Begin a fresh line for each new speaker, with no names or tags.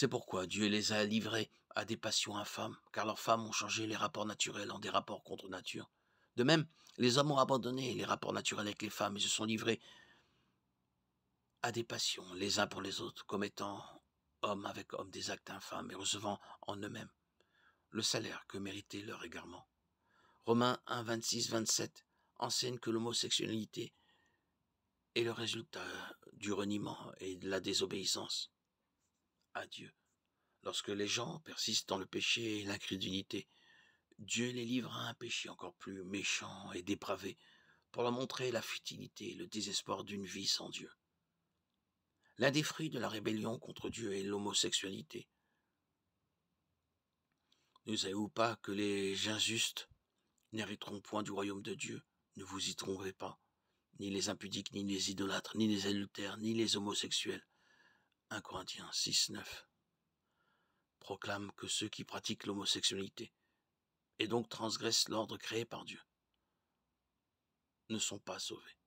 C'est pourquoi Dieu les a livrés à des passions infâmes, car leurs femmes ont changé les rapports naturels en des rapports contre nature. De même, les hommes ont abandonné les rapports naturels avec les femmes et se sont livrés à des passions les uns pour les autres, commettant hommes avec hommes des actes infâmes et recevant en eux-mêmes le salaire que méritait leur égarement. Romains 1, 26, 27 enseigne que l'homosexualité est le résultat du reniement et de la désobéissance à Dieu. Lorsque les gens persistent dans le péché et l'incrédulité, Dieu les livre à un péché encore plus méchant et dépravé, pour leur montrer la futilité et le désespoir d'une vie sans Dieu. L'un des fruits de la rébellion contre Dieu est l'homosexualité. Ne savez-vous pas que les injustes n'hériteront point du royaume de Dieu Ne vous y trompez pas. Ni les impudiques, ni les idolâtres, ni les adultères, ni les homosexuels, 1 Corinthiens 6, 9, proclame que ceux qui pratiquent l'homosexualité, et donc transgressent l'ordre créé par Dieu, ne sont pas sauvés.